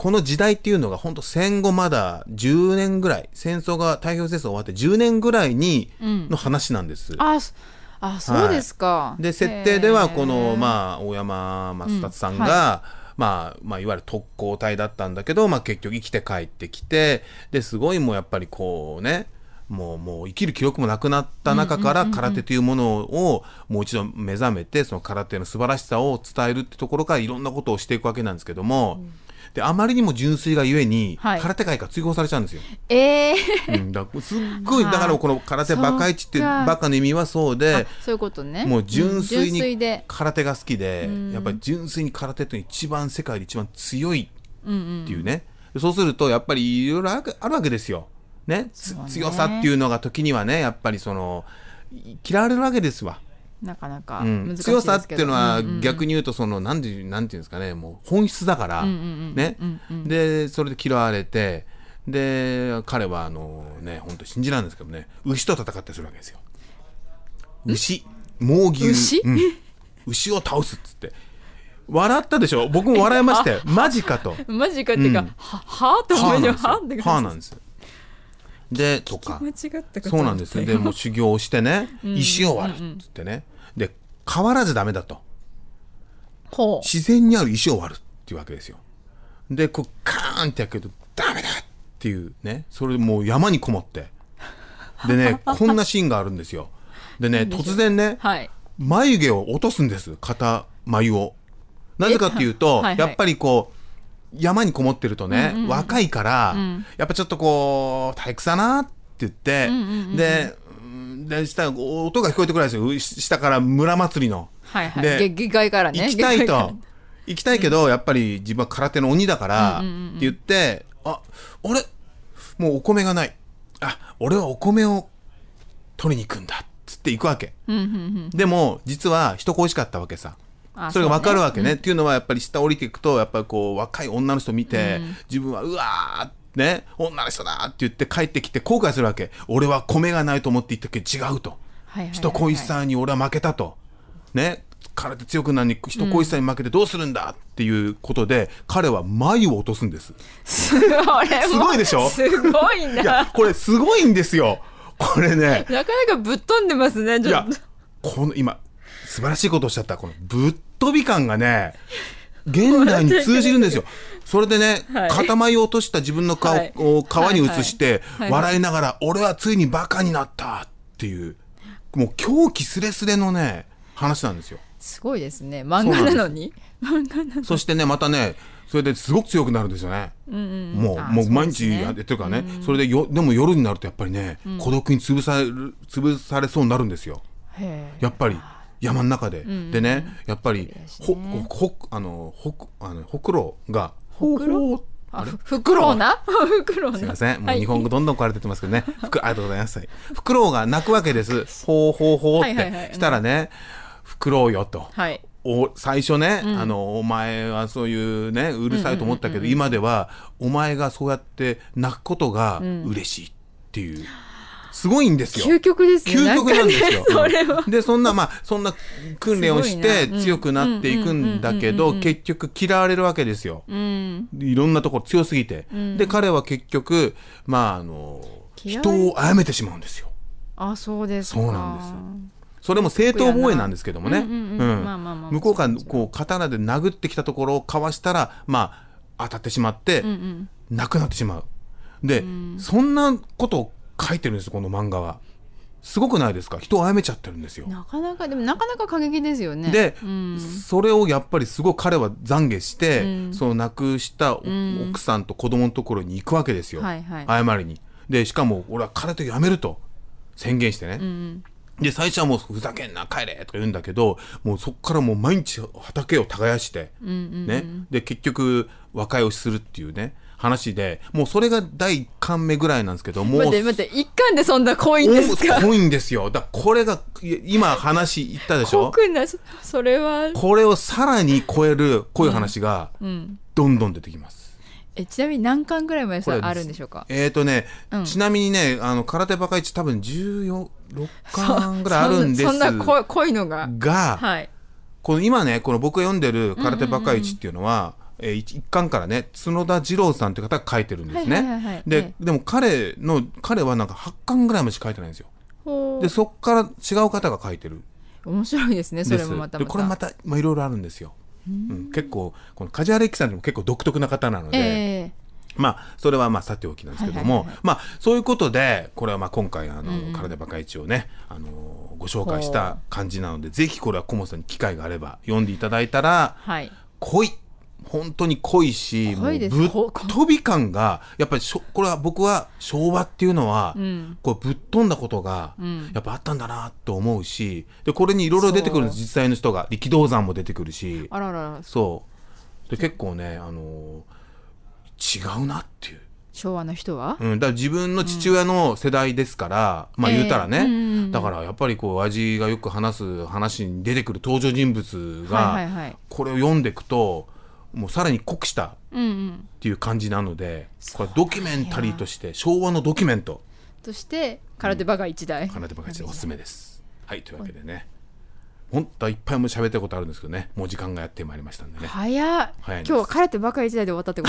この時代っていうのが本当戦後まだ10年ぐらい戦争が太平洋戦争終わって10年ぐらいにの話なんです。うん、ああそうですか。はい、で設定ではこの、まあ、大山松達さんが、うんはいまあ、まあ、いわゆる特攻隊だったんだけど、まあ結局生きて帰ってきて、で、すごいもうやっぱりこうね、もう、もう生きる記憶もなくなった中から空手というものをもう一度目覚めて、その空手の素晴らしさを伝えるってところからいろんなことをしていくわけなんですけども、うんであまりにも純粋がゆえに、空手界が追放されちゃうんですよ。ええー、うん、だすっごいだからこの空手バカイチってバカの意味はそうでそういうことねもう純粋に空手が好きで、うん、やっぱり純粋に空手とい一番世界で一番強いっていうね、うんうん、そうするとやっぱりいろいろあるわけですよ。ね、ね、強さっていうのが時にはねやっぱりその嫌われるわけですわ。なかなか、うん、強さっていうのは逆に言うとその何、ん、て言うんですかねもう本質だから、ね、でそれで嫌われてで彼はあのね本当信じられないんですけどね牛と戦ってするわけですよ牛猛牛牛,、うん、牛を倒すっつって笑ったでしょ僕も笑いましてマジかとマジかっていうか、うん、ははあって思いははなんですよでとかそうなんですでも修行をしてねうん、石を割るっつってねで変わらずダメだと自然にある石を割るっていうわけですよでこうカーンってやけどダメだっていうねそれでもう山にこもってでね こんなシーンがあるんですよでね突然ね、はい、眉毛を落とすんです片眉をなぜかっていうと、はいはい、やっぱりこう山にこもってるとね、うんうん、若いから、うん、やっぱちょっとこう退屈だなって言って、うんうんうん、でで下音が聞こえてくるんですよ下から村祭りの。はいはい、で議からね行きたいと行きたいけど、やっぱり自分は空手の鬼だから、うんうんうん、って言ってあ俺もうお米がないあ俺はお米を取りに行くんだっつって行くわけ、うんうんうん、でも実は人恋しかったわけさ、それが分かるわけね。ねっていうのはやっぱり下降りていくとやっぱりこう若い女の人見て、うん、自分はうわーって。ね、女の人だって言って帰ってきて後悔するわけ俺は米がないと思って行ったけど違うと、はいはいはいはい、人恋しさに俺は負けたと、ね、体強くなるに人恋しさに負けてどうするんだっていうことで、うん、彼は眉を落とすんです。すごいでしょすごいないや。これすごいんですよ。これね。なかなかぶっ飛んでますね、ちょっと。この今素晴らしいことをおっしゃったこのぶっ飛び感がね 現代に通じるんですよ。それでね、はい、塊を落とした自分の顔を川に移して、笑いながら、俺はついにバカになったっていう、もう狂気すれすれのね、話なんですよ。すごいですね。漫画なのに。そしてね、またね、それですごく強くなるんですよね。うんうん、もう、もう毎日やってるからね、それでよ、でも夜になるとやっぱりね、孤独に潰される、潰されそうになるんですよ。やっぱり。山の中で、うん、でねやっぱり、ね、ほほあのほあのほくろがほくろあれふくろウなフクロウすいません。もう日本語どんどん壊れてってますけどね。はい、ありがとうございます。ふくろウが泣くわけです。ほうほうほうって。したらね、ふくろウよと。はい、お最初ね、うん、あのお前はそういうねうるさいと思ったけど、今ではお前がそうやって泣くことが嬉しいっていう。うんすごいんですよ。究極ですね。究極なんですよ。ね、そで、そんな、まあ、そんな訓練をして強くなっていくんだけど、結局嫌われるわけですよ。うん、いろんなところ強すぎて。うん、で、彼は結局、まあ、あの、人を殺めてしまうんですよ。あ、そうですそうなんです。それも正当防衛なんですけどもね。向こうからこう刀で殴ってきたところをかわしたら、まあ、当たってしまって、うんうん、亡くなってしまう。で、うん、そんなことを書いてるんですこの漫画は。すごくないですか人を殺めちゃってるんですよなかなかでもなかなか過激ですよねで、うん、それをやっぱりすごい彼は懺悔して、うん、その亡くした奥さんと子供のところに行くわけですよ、はいはい、謝りにでしかも俺は彼と辞めると宣言してね、うん、で最初はもうふざけんな帰れとか言うんだけどもうそこからもう毎日畑を耕して、うんうんうん、ね、で結局和解をするっていうね話で、もうそれが第1巻目ぐらいなんですけど、もう。待って待って、一巻でそんな濃いんですか濃いんですよ。だこれが、今話言ったでしょ濃な、それは。これをさらに超える濃い話が、どんどん出てきます。えちなみに何巻ぐらいまでさ、あるんでしょうかえっ、ー、とね、うん、ちなみにねあの空手バカ一多分14 6巻ぐらいあるんですそんな濃いのがが、はい、この今ねこの僕が読んでる「空手バカ一」っていうのは、えー、一巻からね角田二郎さんという方が書いてるんですね、で、でも彼の彼はなんか8巻ぐらいまでしか書いてないんですよでそこから違う方が書いてる面白いですねそれもまたこれまたいろいろあるんですよ、うん、結構この梶原一騎さんも結構独特な方なので、えーまあ、それはまあさておきなんですけども、まあ、そういうことで、これはまあ今回、あの、体バカ一をね、あのー、ご紹介した感じなので、ぜひこれは小本さんに機会があれば読んでいただいたら、はい、来い本当に濃いしもうぶっ飛び感がやっぱりしょこれは僕は昭和っていうのは、うん、こうぶっ飛んだことがやっぱあったんだなと思うしでこれにいろいろ出てくるんです実際の人が力道山も出てくるしあららそうで結構ね、あのー、違うなっていう。昭和の人は、うん、だから自分の父親の世代ですから、うん、まあ言うたらね、えー、だからやっぱりこう味がよく話す話に出てくる登場人物が、これを読んでいくと。もうさらに濃くしたっていう感じなので、これドキュメンタリーとして昭和のドキュメントとして空手バが一台、空手バが一台おすすめですはいというわけでね、本当はいっぱいも喋ったことあるんですけどねもう時間がやってまいりましたんでね早っ今日は彼ってばかり時代で終わったってこ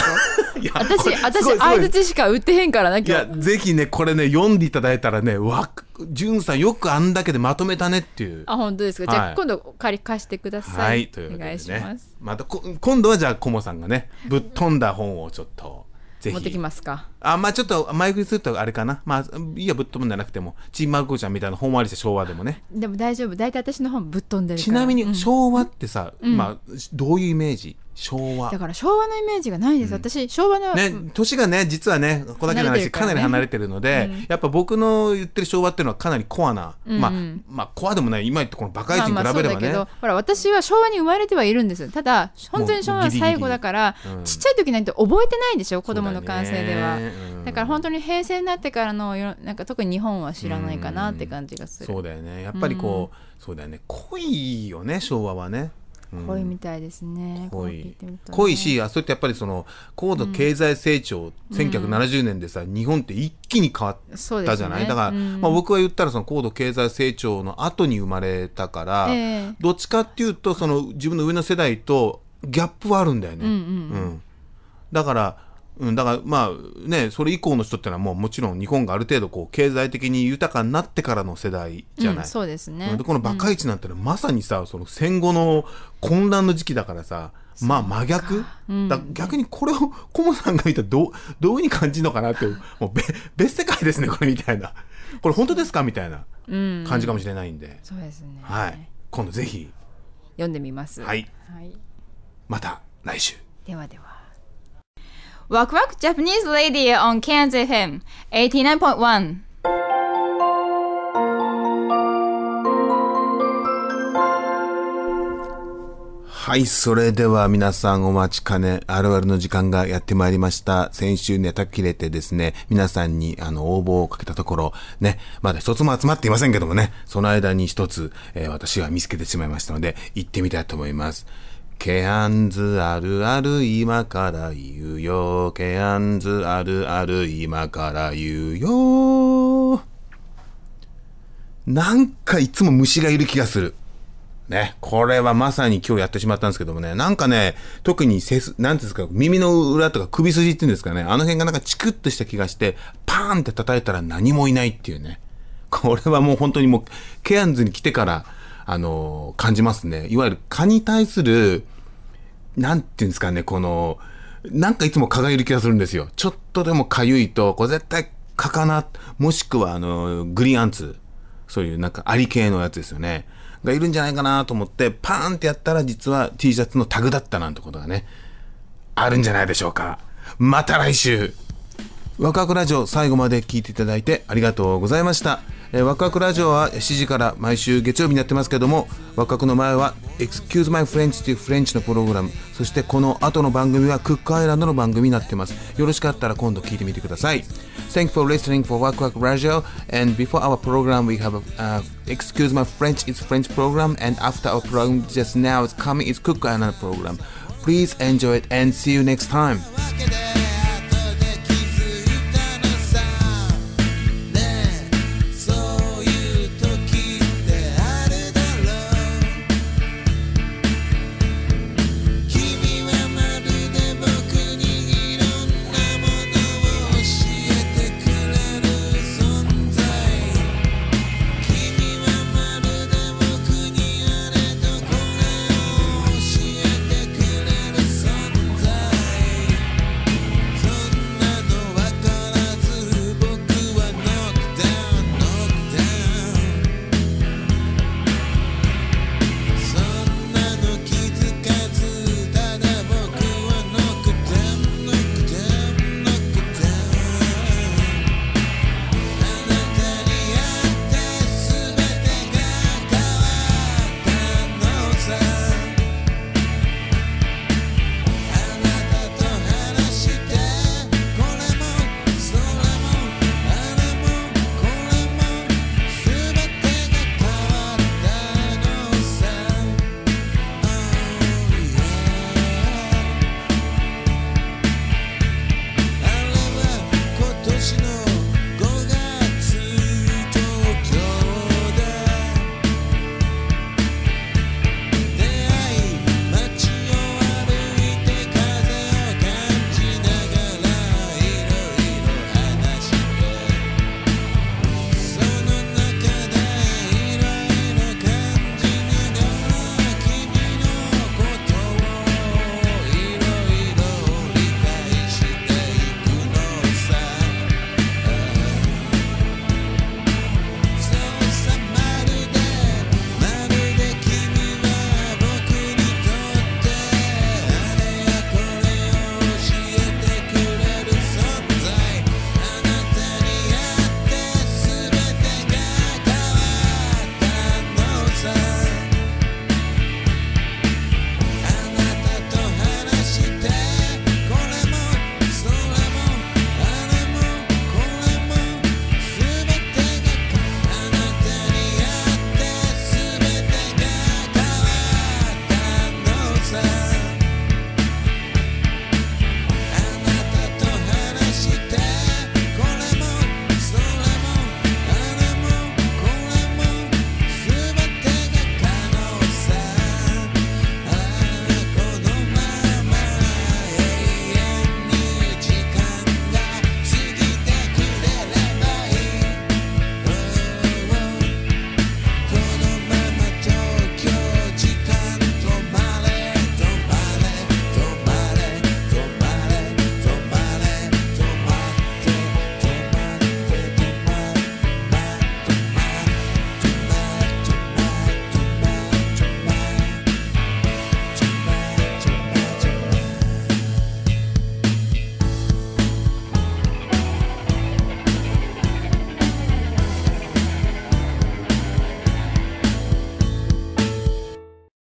と いや私私相づちしか売ってへんからな今日いやぜひねこれね読んでいただいたらねわく、じゅんさんよくあんだけでまとめたねっていうあ本当ですか、はい、じゃ今度借り貸してくださいはいというわけで、ね、お願いしますまた今度はじゃこもさんがねぶっ飛んだ本をちょっと持ってきますかあまあちょっと前食いするとあれかなまあいやぶっ飛ぶんじゃなくてもちんまこちゃんみたいな本ありして昭和でもねでも大丈夫大体私の本ぶっ飛んでるちなみに昭和ってさ、うん、まあどういうイメージ、昭和だから昭和のイメージがないです、うん、私昭和の、ね、年がね実はねここだけの話、ね、かなり離れてるので、うん、やっぱ僕の言ってる昭和っていうのはかなりコアな、うんまあまあコアでもない今言ってこのバカイに比べればね、まあ、ほら私は昭和に生まれてはいるんですただ本当に昭和は最後だから、うん、ちっちゃい時なんて覚えてないんでしょ子供の感性ではだ、うん、だから本当に平成になってからのなんか特に日本は知らないかなって感じがする、そうだよねやっぱりこう、そうだよね濃いよね昭和はね濃いみたいですね、濃い濃いしあそれってやっぱりその高度経済成長、うん、1970年でさ日本って一気に変わったじゃない、だから、まあ、僕は言ったらその高度経済成長の後に生まれたから、どっちかっていうとその自分の上の世代とギャップはあるんだよね。うんだからうん、だからまあねそれ以降の人ってのはもうもちろん日本がある程度こう経済的に豊かになってからの世代じゃない、うん、そうですねでこのバカ市なんてのは、まさにさその戦後の混乱の時期だからさまあ真逆、うん、だ逆にこれをコモさんが見たらどうどういうに感じるのかなってもうべ別世界ですねこれみたいなこれ本当ですかみたいな感じかもしれないんで、そうですね、はい、今度ぜひ読んでみますはい、はい、また来週ではではワクワクジャパニーズ・レディオ on c a i r n FM89.1 はいそれでは皆さんお待ちかねあるあるの時間がやってまいりました先週ネタ切れてですね皆さんにあの応募をかけたところねまだ一つも集まっていませんけどもねその間に一つ、えー、私は見つけてしまいましたので行ってみたいと思いますケアンズあるある今から言うよ。ケアンズあるある今から言うよ。なんかいつも虫がいる気がする。ね。これはまさに今日やってしまったんですけどもね。なんかね、特にせす、なんですか、耳の裏とか首筋っていうんですかね。あの辺がなんかチクッとした気がして、パーンって叩いたら何もいないっていうね。これはもう本当にもう、ケアンズに来てから、あの感じますね。いわゆる蚊に対する、なんていうんですかね、この、なんかいつも蚊がいる気がするんですよ。ちょっとでもかゆいと、これ絶対蚊かな、もしくはあの、グリーンアンツ、そういうなんかアリ系のやつですよね。がいるんじゃないかなと思って、パーンってやったら実は T シャツのタグだったなんてことがね、あるんじゃないでしょうか。また来週ワクワクラジオ最後まで聞いていただいてありがとうございました。えー、ワクワクラジオは7時から毎週月曜日になってますけどもワクワクの前は「Excuse My French」というフレンチのプログラムそしてこの後の番組はクックアイランドの番組になってますよろしかったら今度聞いてみてください Thank you for listening for ワクワクラジオ and before our program we have a、uh, Excuse My French is French program and after our program just now is coming is Cook Island program Please enjoy it and see you next time